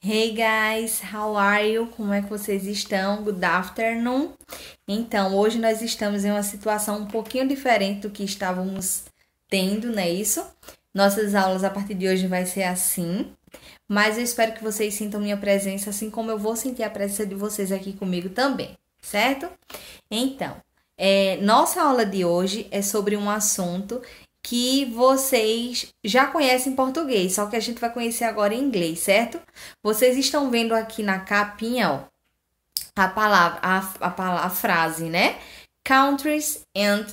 Hey guys, how are you? Como é que vocês estão? Good afternoon. Então, hoje nós estamos em uma situação um pouquinho diferente do que estávamos tendo, não é isso? Nossas aulas a partir de hoje vai ser assim, mas eu espero que vocês sintam minha presença assim como eu vou sentir a presença de vocês aqui comigo também, certo? Então, é, nossa aula de hoje é sobre um assunto que vocês já conhecem português, só que a gente vai conhecer agora em inglês, certo? Vocês estão vendo aqui na capinha, ó, a palavra, a, a, a frase, né? Countries and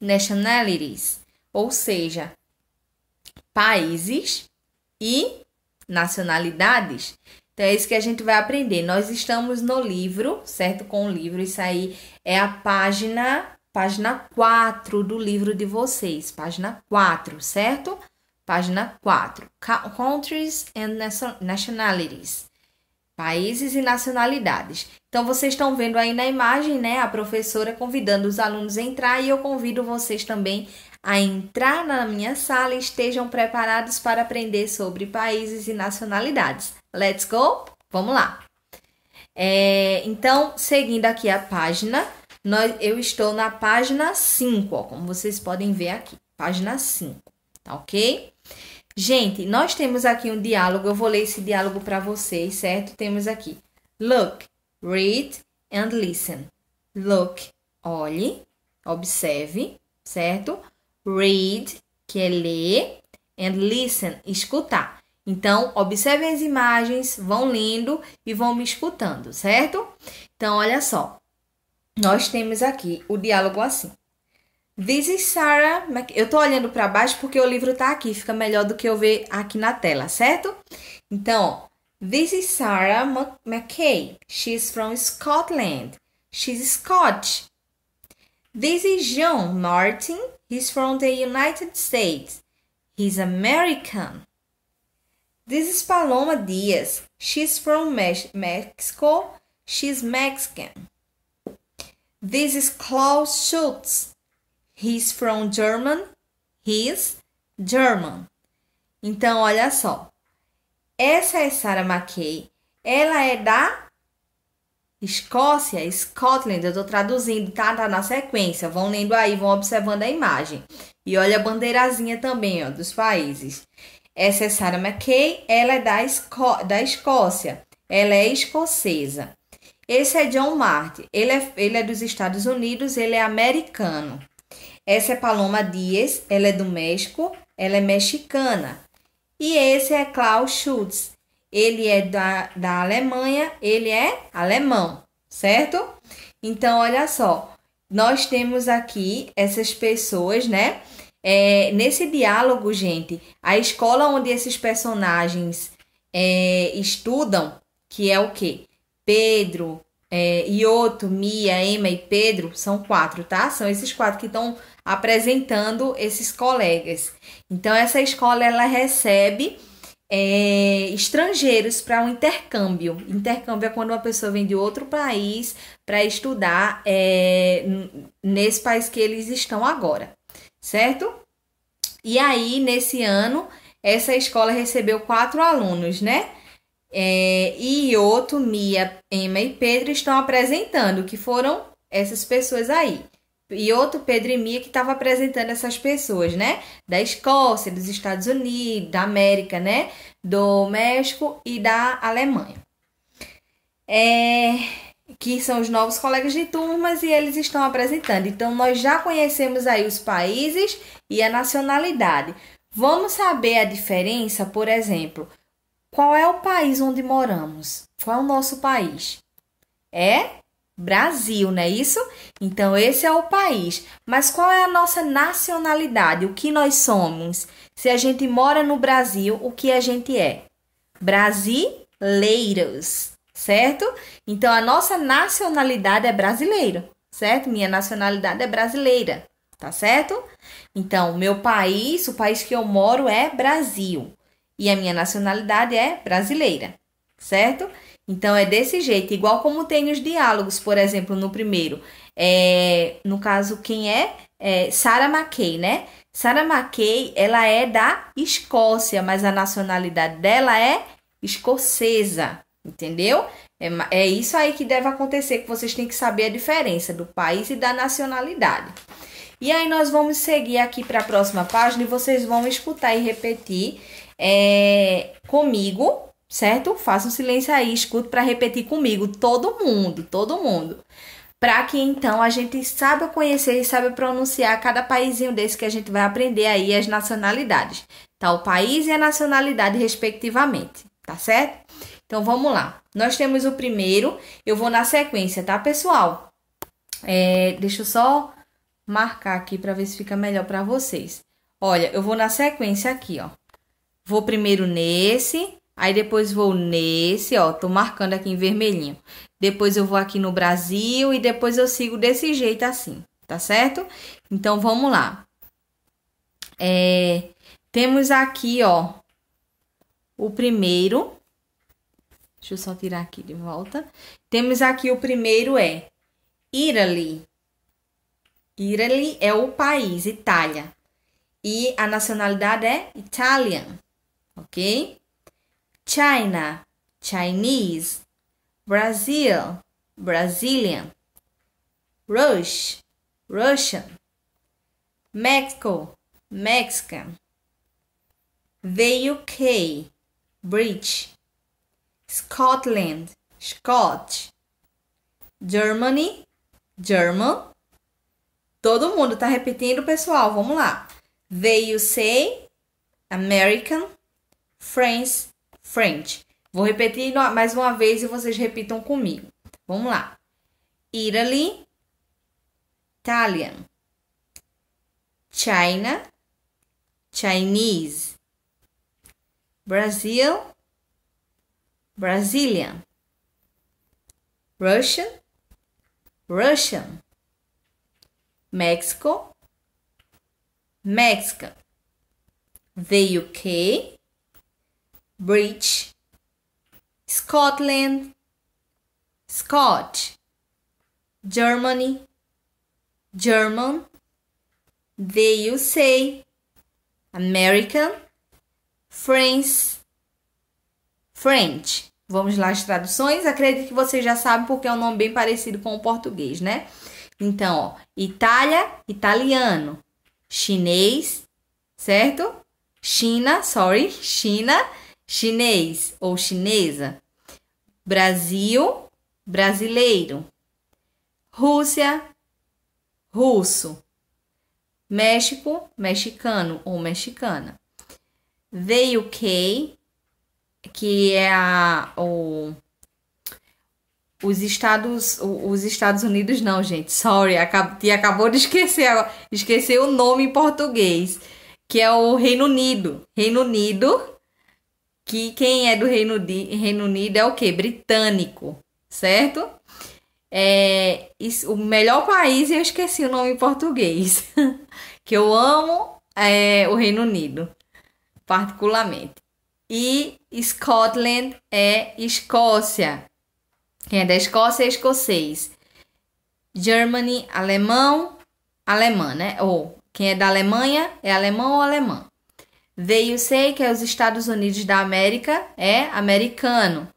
nationalities, ou seja, países e nacionalidades. Então é isso que a gente vai aprender. Nós estamos no livro, certo? Com o livro, isso aí é a página página 4 do livro de vocês, página 4, certo? Página 4, Countries and Nationalities, países e nacionalidades. Então, vocês estão vendo aí na imagem, né, a professora convidando os alunos a entrar e eu convido vocês também a entrar na minha sala e estejam preparados para aprender sobre países e nacionalidades. Let's go? Vamos lá! É, então, seguindo aqui a página, nós, eu estou na página 5, ó, como vocês podem ver aqui, página 5, tá ok? Gente, nós temos aqui um diálogo, eu vou ler esse diálogo para vocês, certo? Temos aqui, look, read and listen. Look, olhe, observe, certo? Read, que é ler, and listen, escutar. Então, observem as imagens, vão lendo e vão me escutando, certo? Então, olha só nós temos aqui o diálogo assim. This is Sarah. Mac... Eu tô olhando para baixo porque o livro tá aqui, fica melhor do que eu ver aqui na tela, certo? Então, This is Sarah McKay. She's from Scotland. She's Scotch. This is John Martin. He's from the United States. He's American. This is Paloma Diaz. She's from Mexico. She's Mexican. This is Klaus Schultz. He's from German. He's German. Então, olha só. Essa é Sarah McKay. Ela é da Escócia, Scotland. Eu tô traduzindo, tá? Tá na sequência. Vão lendo aí, vão observando a imagem. E olha a bandeirazinha também, ó, dos países. Essa é Sarah McKay. Ela é da, Esco da Escócia. Ela é escocesa. Esse é John Martin. Ele é, ele é dos Estados Unidos, ele é americano. Essa é Paloma Dias, ela é do México, ela é mexicana. E esse é Klaus Schultz. Ele é da, da Alemanha, ele é alemão, certo? Então, olha só, nós temos aqui essas pessoas, né? É, nesse diálogo, gente, a escola onde esses personagens é, estudam, que é o quê? Pedro, é, Ioto, Mia, Emma e Pedro, são quatro, tá? São esses quatro que estão apresentando esses colegas. Então, essa escola ela recebe é, estrangeiros para um intercâmbio. Intercâmbio é quando uma pessoa vem de outro país para estudar é, nesse país que eles estão agora, certo? E aí, nesse ano, essa escola recebeu quatro alunos, né? é, Ioto, Mia, Emma e Pedro estão apresentando, que foram essas pessoas aí. Ioto, Pedro e Mia que estavam apresentando essas pessoas, né? Da Escócia, dos Estados Unidos, da América, né? Do México e da Alemanha. É, que são os novos colegas de turmas e eles estão apresentando. Então, nós já conhecemos aí os países e a nacionalidade. Vamos saber a diferença, por exemplo, qual é o país onde moramos? Qual é o nosso país? É Brasil, não é isso? Então, esse é o país. Mas qual é a nossa nacionalidade? O que nós somos? Se a gente mora no Brasil, o que a gente é? Brasileiros, certo? Então, a nossa nacionalidade é brasileiro, certo? Minha nacionalidade é brasileira, tá certo? Então, meu país, o país que eu moro é Brasil e a minha nacionalidade é brasileira, certo? Então é desse jeito, igual como tem os diálogos, por exemplo, no primeiro, é, no caso quem é, é Sarah McKay, né? Sarah McKay, ela é da Escócia, mas a nacionalidade dela é escocesa, entendeu? É, é isso aí que deve acontecer, que vocês têm que saber a diferença do país e da nacionalidade. E aí nós vamos seguir aqui para a próxima página e vocês vão escutar e repetir é, comigo, certo? Faça um silêncio aí, escuta para repetir comigo, todo mundo, todo mundo. Para que então a gente saiba conhecer e saiba pronunciar cada paísinho desse que a gente vai aprender aí as nacionalidades, tá? O país e a nacionalidade, respectivamente, tá certo? Então vamos lá. Nós temos o primeiro, eu vou na sequência, tá, pessoal? É, deixa eu só marcar aqui para ver se fica melhor para vocês. Olha, eu vou na sequência aqui, ó. Vou primeiro nesse, aí depois vou nesse, ó, tô marcando aqui em vermelhinho. Depois eu vou aqui no Brasil e depois eu sigo desse jeito assim, tá certo? Então vamos lá. É, temos aqui, ó, o primeiro. Deixa eu só tirar aqui de volta. Temos aqui o primeiro é Italy. Italy é o país, Itália. E a nacionalidade é italian ok? China, Chinese. Brazil, Brazilian. Rush, Russian. Mexico, Mexican. The UK, British. Scotland, Scotch. Germany, German. Todo mundo tá repetindo, pessoal. Vamos lá. The USA, American. Friends, French. Vou repetir mais uma vez e vocês repitam comigo. Vamos lá. Italy, Italian. China, Chinese. Brazil, Brazilian. Russian, Russian. Mexico, Mexican. The UK, Bridge, Scotland, Scotch, Germany, German, the USA, American, France, French. Vamos lá as traduções. Acredito que vocês já sabem porque é um nome bem parecido com o português, né? Então, ó, Itália, italiano, chinês, certo? China, sorry, China, chinês ou chinesa, Brasil, brasileiro, Rússia, russo, México, mexicano ou mexicana. Veio que que é a, o, os Estados os Estados Unidos não, gente. Sorry, acab, acabou de esquecer esquecer o nome em português, que é o Reino Unido. Reino Unido que quem é do Reino, Reino Unido é o que? Britânico, certo? É, isso, o melhor país, eu esqueci o nome em português, que eu amo é o Reino Unido, particularmente. E Scotland é Escócia. Quem é da Escócia é escocês. Germany, alemão, alemã, né? Ou quem é da Alemanha é alemão ou alemã. Veio-sei que é os Estados Unidos da América, é americano.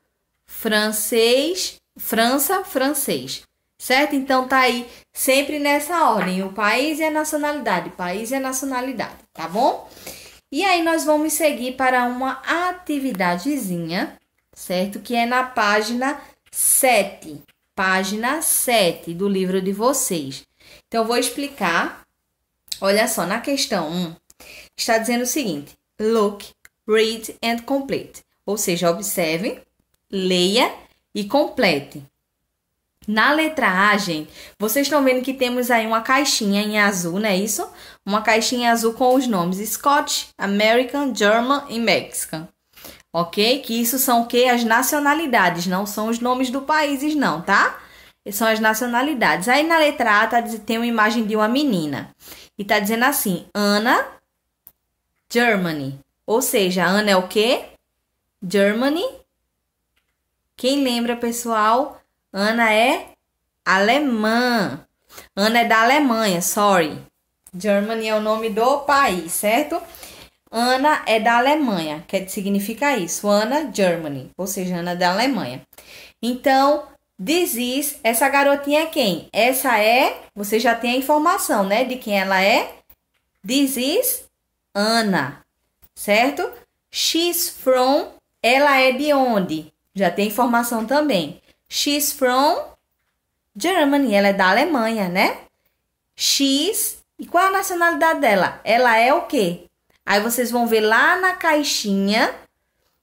Francês, França, francês. Certo? Então tá aí sempre nessa ordem, o país e a nacionalidade, país e a nacionalidade, tá bom? E aí nós vamos seguir para uma atividadezinha, certo? Que é na página 7, página 7 do livro de vocês. Então vou explicar. Olha só, na questão 1, está dizendo o seguinte: look, read and complete. Ou seja, observe, leia e complete. Na letra A, gente, vocês estão vendo que temos aí uma caixinha em azul, não é isso? Uma caixinha azul com os nomes Scotch, American, German e Mexican. Ok? Que isso são o que? As nacionalidades, não são os nomes do países, não, tá? São as nacionalidades. Aí na letra A tá, tem uma imagem de uma menina. E tá dizendo assim: Ana Germany. Ou seja, Ana é o quê? Germany. Quem lembra, pessoal? Ana é alemã. Ana é da Alemanha, sorry. Germany é o nome do país, certo? Ana é da Alemanha, que significa isso. Ana, Germany, ou seja, Ana é da Alemanha. Então, this is, essa garotinha é quem? Essa é, você já tem a informação, né, de quem ela é? This is Ana, certo? She's from, ela é de onde? Já tem informação também. She's from Germany, ela é da Alemanha, né? She's, e qual é a nacionalidade dela? Ela é o quê? Aí vocês vão ver lá na caixinha,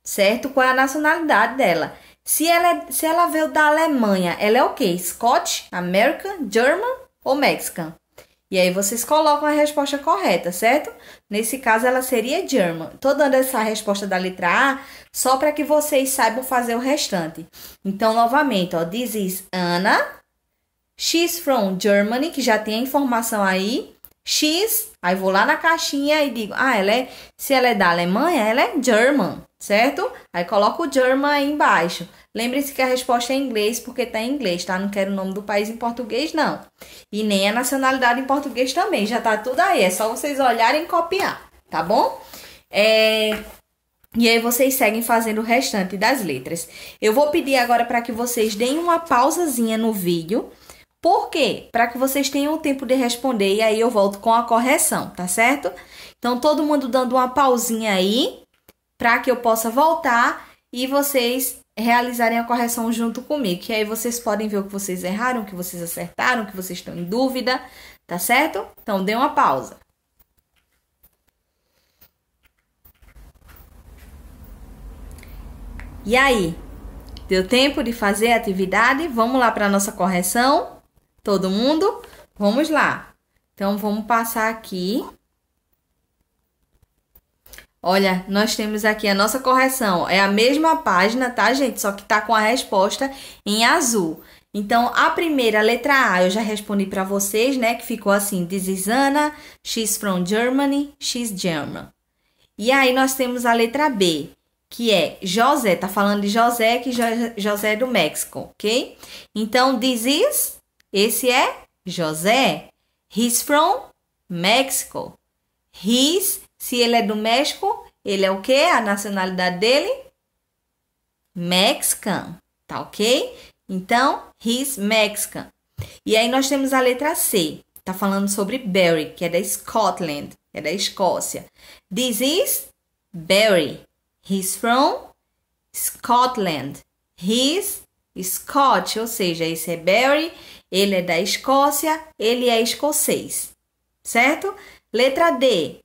certo? Qual é a nacionalidade dela. Se ela, é, se ela veio da Alemanha, ela é o quê? Scotch, American, German ou Mexican? E aí vocês colocam a resposta correta, certo? Nesse caso, ela seria German. Estou dando essa resposta da letra A só para que vocês saibam fazer o restante. Então, novamente, ó, this is Anna. She's from Germany, que já tem a informação aí. She's, aí vou lá na caixinha e digo, ah, ela é, se ela é da Alemanha, ela é German, certo? Aí coloco o German aí embaixo lembre se que a resposta é em inglês, porque tá em inglês, tá? Não quero o nome do país em português, não. E nem a nacionalidade em português também. Já tá tudo aí. É só vocês olharem e copiar, tá bom? É... E aí vocês seguem fazendo o restante das letras. Eu vou pedir agora para que vocês deem uma pausazinha no vídeo. Por quê? Para que vocês tenham o tempo de responder e aí eu volto com a correção, tá certo? Então todo mundo dando uma pausinha aí para que eu possa voltar e vocês realizarem a correção junto comigo, que aí vocês podem ver o que vocês erraram, o que vocês acertaram, o que vocês estão em dúvida, tá certo? Então, dê uma pausa. E aí? Deu tempo de fazer a atividade? Vamos lá para nossa correção? Todo mundo? Vamos lá. Então, vamos passar aqui Olha, nós temos aqui a nossa correção. É a mesma página, tá, gente? Só que tá com a resposta em azul. Então, a primeira letra A eu já respondi para vocês, né? Que ficou assim: This is Anna, she's from Germany, she's German. E aí nós temos a letra B, que é José. Tá falando de José, que jo José é do México, ok? Então, this is, esse é José. He's from Mexico. He's se ele é do México, ele é o que? A nacionalidade dele? Mexican, tá ok? Então, he's Mexican. E aí nós temos a letra C, tá falando sobre Barry, que é da Scotland, é da Escócia. This is Barry. He's from Scotland. He's Scotch, ou seja, esse é Barry, ele é da Escócia, ele é escocês, certo? Letra D,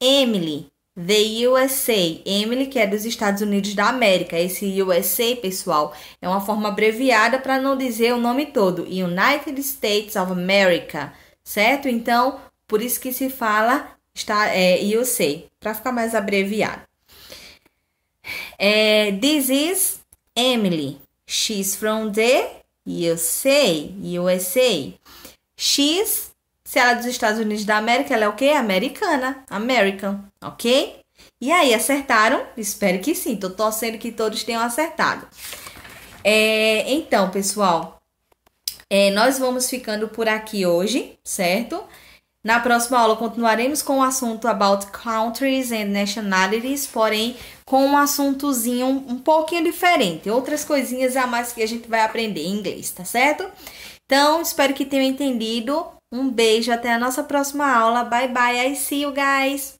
Emily, The USA. Emily, que é dos Estados Unidos da América. Esse USA, pessoal, é uma forma abreviada para não dizer o nome todo. United States of America, certo? Então, por isso que se fala está, é, USA, para ficar mais abreviado. É, this is Emily. She's from the USA. USA. She's se ela é dos Estados Unidos da América, ela é o quê? Americana. American, ok? E aí, acertaram? Espero que sim. Tô torcendo que todos tenham acertado. É, então, pessoal, é, nós vamos ficando por aqui hoje, certo? Na próxima aula continuaremos com o assunto about countries and nationalities, porém com um assuntozinho um pouquinho diferente, outras coisinhas a mais que a gente vai aprender em inglês, tá certo? Então, espero que tenham entendido. Um beijo, até a nossa próxima aula. Bye bye, I see you guys.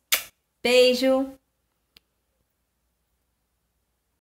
Beijo.